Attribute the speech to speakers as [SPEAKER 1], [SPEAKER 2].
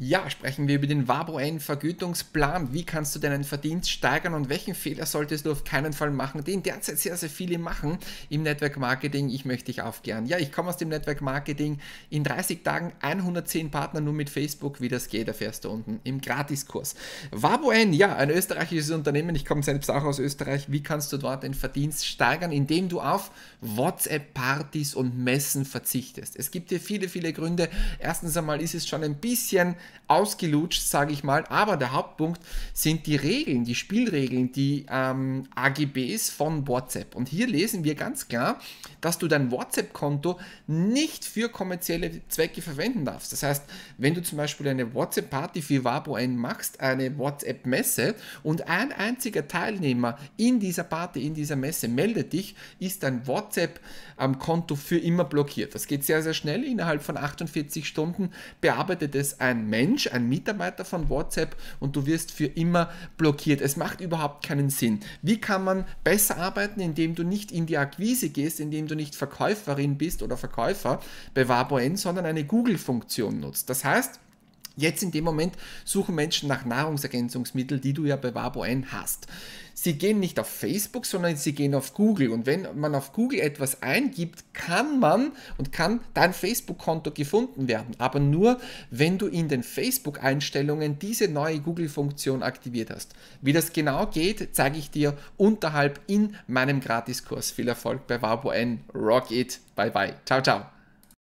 [SPEAKER 1] Ja, sprechen wir über den Wabroen Vergütungsplan. Wie kannst du deinen Verdienst steigern und welchen Fehler solltest du auf keinen Fall machen, den derzeit sehr, sehr viele machen im Network Marketing? Ich möchte dich aufklären. Ja, ich komme aus dem Network Marketing. In 30 Tagen 110 Partner nur mit Facebook. Wie das geht, erfährst du unten im Gratiskurs. Wabroen, ja, ein österreichisches Unternehmen. Ich komme selbst auch aus Österreich. Wie kannst du dort den Verdienst steigern, indem du auf WhatsApp-Partys und Messen verzichtest? Es gibt hier viele, viele Gründe. Erstens einmal ist es schon ein bisschen ausgelutscht, sage ich mal. Aber der Hauptpunkt sind die Regeln, die Spielregeln, die ähm, AGBs von WhatsApp. Und hier lesen wir ganz klar, dass du dein WhatsApp-Konto nicht für kommerzielle Zwecke verwenden darfst. Das heißt, wenn du zum Beispiel eine WhatsApp-Party für Waboen machst, eine WhatsApp-Messe und ein einziger Teilnehmer in dieser Party, in dieser Messe meldet dich, ist dein WhatsApp-Konto ähm, für immer blockiert. Das geht sehr, sehr schnell. Innerhalb von 48 Stunden bearbeitet es ein Messe Mensch, ein Mitarbeiter von WhatsApp und du wirst für immer blockiert. Es macht überhaupt keinen Sinn. Wie kann man besser arbeiten, indem du nicht in die Akquise gehst, indem du nicht Verkäuferin bist oder Verkäufer bei Waboen, sondern eine Google-Funktion nutzt? Das heißt, Jetzt in dem Moment suchen Menschen nach Nahrungsergänzungsmitteln, die du ja bei Wabo ein hast. Sie gehen nicht auf Facebook, sondern sie gehen auf Google. Und wenn man auf Google etwas eingibt, kann man und kann dein Facebook-Konto gefunden werden. Aber nur, wenn du in den Facebook-Einstellungen diese neue Google-Funktion aktiviert hast. Wie das genau geht, zeige ich dir unterhalb in meinem Gratiskurs. Viel Erfolg bei Wabo N. Rock it. Bye bye. Ciao, ciao.